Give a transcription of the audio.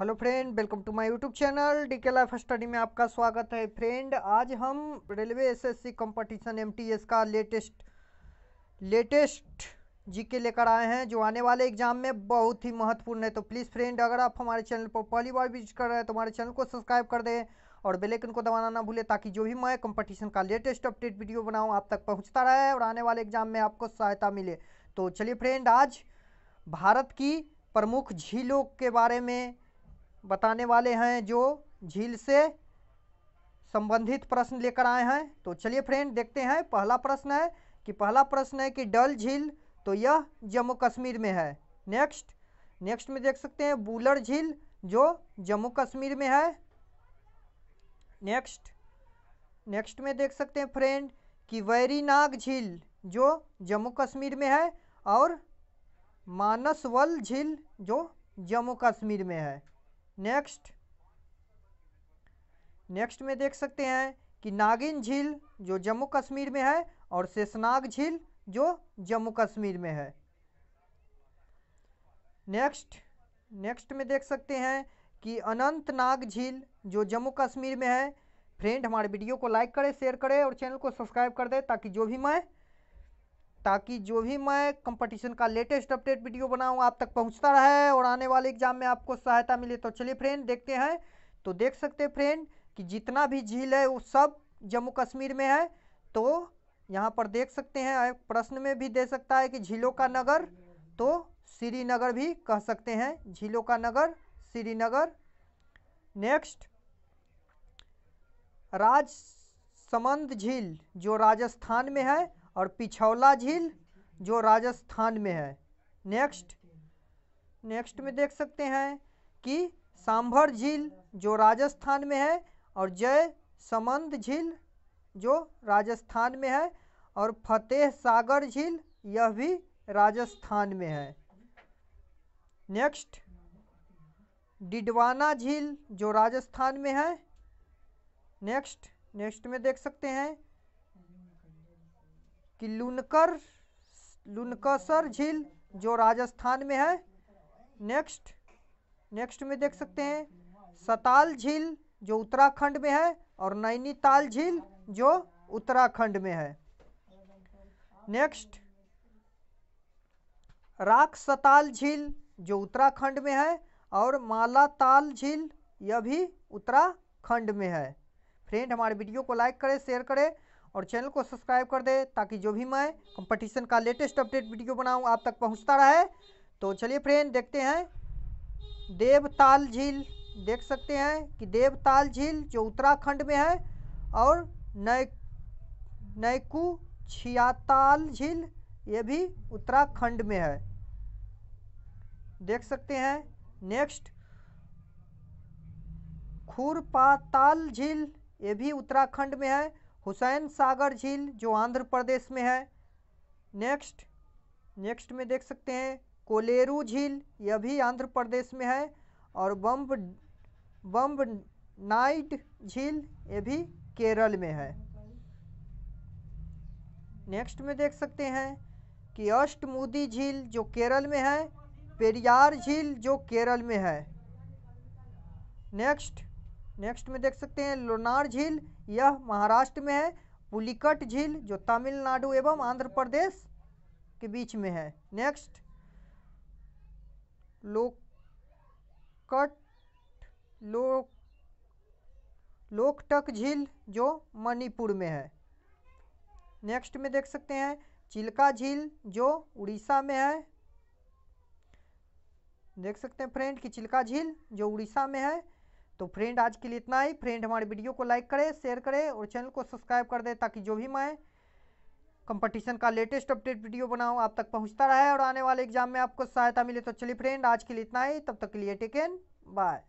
hello friend welcome to my YouTube channel D K life study में आपका स्वागत है फ्रेंड आज हम रेलवे एसएससी कंपटीशन एमटीएस का लेटेस्ट लेटेस्ट जीके लेकर आए हैं जो आने वाले एग्जाम में बहुत ही महत्वपूर्ण है तो प्लीज़ फ्रेंड अगर आप हमारे चैनल पर पहली बार विजिट कर रहे हैं तो हमारे चैनल को सब्सक्राइब कर दें और बेलेकन को दबाना ना भूलें ताकि जो भी मैं कंपटीशन का लेटेस्ट अपडेट वीडियो बनाऊँ आप तक पहुँचता रहे और आने वाले एग्जाम में आपको सहायता मिले तो चलिए फ्रेंड आज भारत की प्रमुख झीलों के बारे में बताने वाले हैं जो झील से संबंधित प्रश्न लेकर आए हैं तो चलिए फ्रेंड देखते हैं पहला प्रश्न है कि पहला प्रश्न है कि डल झील तो यह जम्मू कश्मीर में है नेक्स्ट नेक्स्ट में देख सकते हैं बुलर झील जो जम्मू कश्मीर में है नेक्स्ट नेक्स्ट में देख सकते हैं फ्रेंड कि वैरीनाग झील जो जम्मू कश्मीर में है और मानसवल झील जो जम्मू कश्मीर में है नेक्स्ट नेक्स्ट में देख सकते हैं कि नागिन झील जो जम्मू कश्मीर में है और शेषनाग झील जो जम्मू कश्मीर में है नेक्स्ट नेक्स्ट में देख सकते हैं कि अनंतनाग झील जो जम्मू कश्मीर में है फ्रेंड हमारे वीडियो को लाइक करें शेयर करें और चैनल को सब्सक्राइब कर दें ताकि जो भी मैं ताकि जो भी मैं कंपटीशन का लेटेस्ट अपडेट वीडियो बनाऊँ आप तक पहुँचता रहे और आने वाले एग्जाम में आपको सहायता मिले तो चलिए फ्रेंड देखते हैं तो देख सकते हैं फ्रेंड कि जितना भी झील है वो सब जम्मू कश्मीर में है तो यहाँ पर देख सकते हैं प्रश्न में भी दे सकता है कि झीलों का नगर तो श्रीनगर भी कह सकते हैं झीलों का नगर श्रीनगर नेक्स्ट राज समंद झील जो राजस्थान में है और पिछौला झील जो राजस्थान में है नेक्स्ट नेक्स्ट में देख सकते हैं कि सांभर झील जो राजस्थान में है और जय समंद झील जो राजस्थान में है और फतेह सागर झील यह भी राजस्थान में है नेक्स्ट डिडवाना झील जो राजस्थान में है नेक्स्ट नेक्स्ट में देख सकते हैं कि लुनकर लुनकसर झील जो राजस्थान में है नेक्स्ट नेक्स्ट में देख सकते हैं सताल झील जो उत्तराखंड में है और नैनीताल झील जो उत्तराखंड में है नेक्स्ट राख सताल झील जो उत्तराखंड में है और मालाताल झील यह भी उत्तराखंड में है फ्रेंड हमारे वीडियो को लाइक करें शेयर करें और चैनल को सब्सक्राइब कर दे ताकि जो भी मैं कंपटीशन का लेटेस्ट अपडेट वीडियो बनाऊँ आप तक पहुँचता रहे तो चलिए फ्रेंड देखते हैं देवताल झील देख सकते हैं कि देवताल झील जो उत्तराखंड में है और नय नयकू छियाताल झील ये भी उत्तराखंड में है देख सकते हैं नेक्स्ट खुरपाताल झील ये भी उत्तराखंड में है हुसैन सागर झील जो आंध्र प्रदेश में है नेक्स्ट नेक्स्ट में देख सकते हैं कोलेरू झील यह भी आंध्र प्रदेश में है और बम्ब बम्ब नाइट झील ये भी केरल में है नेक्स्ट में देख सकते हैं कि अष्टमुदी झील जो केरल में है पेरियार झील जो केरल में है नेक्स्ट नेक्स्ट में देख सकते हैं लोनार झील यह महाराष्ट्र में है पुलिकट झील जो तमिलनाडु एवं आंध्र प्रदेश के बीच में है नेक्स्ट लोकट लोक लोकटक झील जो मणिपुर में है नेक्स्ट में देख सकते हैं चिल्का झील जो उड़ीसा में है देख सकते हैं फ्रेंड कि चिल्का झील जो उड़ीसा में है तो फ्रेंड आज के लिए इतना ही फ्रेंड हमारे वीडियो को लाइक करें शेयर करें और चैनल को सब्सक्राइब कर दें ताकि जो भी मैं कंपटीशन का लेटेस्ट अपडेट वीडियो बनाऊँ आप तक पहुँचता रहे और आने वाले एग्जाम में आपको सहायता मिले तो चलिए फ्रेंड आज के लिए इतना ही तब तक के लिए टेकन बाय